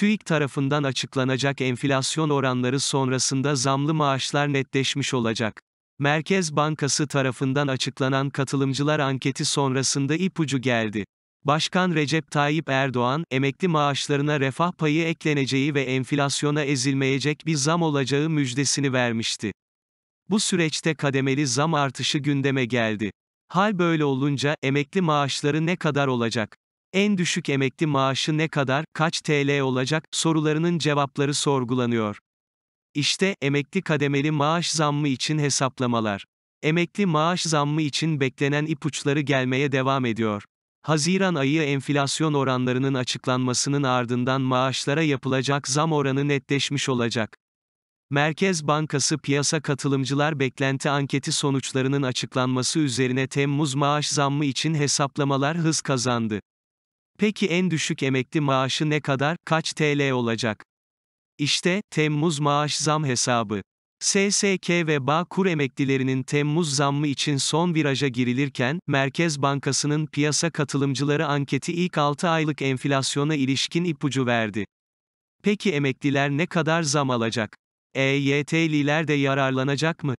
TÜİK tarafından açıklanacak enflasyon oranları sonrasında zamlı maaşlar netleşmiş olacak. Merkez Bankası tarafından açıklanan katılımcılar anketi sonrasında ipucu geldi. Başkan Recep Tayyip Erdoğan, emekli maaşlarına refah payı ekleneceği ve enflasyona ezilmeyecek bir zam olacağı müjdesini vermişti. Bu süreçte kademeli zam artışı gündeme geldi. Hal böyle olunca emekli maaşları ne kadar olacak? En düşük emekli maaşı ne kadar, kaç TL olacak sorularının cevapları sorgulanıyor. İşte emekli kademeli maaş zammı için hesaplamalar. Emekli maaş zammı için beklenen ipuçları gelmeye devam ediyor. Haziran ayı enflasyon oranlarının açıklanmasının ardından maaşlara yapılacak zam oranı netleşmiş olacak. Merkez Bankası Piyasa Katılımcılar Beklenti Anketi sonuçlarının açıklanması üzerine Temmuz maaş zammı için hesaplamalar hız kazandı. Peki en düşük emekli maaşı ne kadar, kaç TL olacak? İşte, Temmuz maaş zam hesabı. SSK ve Bağkur emeklilerinin Temmuz zammı için son viraja girilirken, Merkez Bankası'nın piyasa katılımcıları anketi ilk 6 aylık enflasyona ilişkin ipucu verdi. Peki emekliler ne kadar zam alacak? EYT'liler de yararlanacak mı?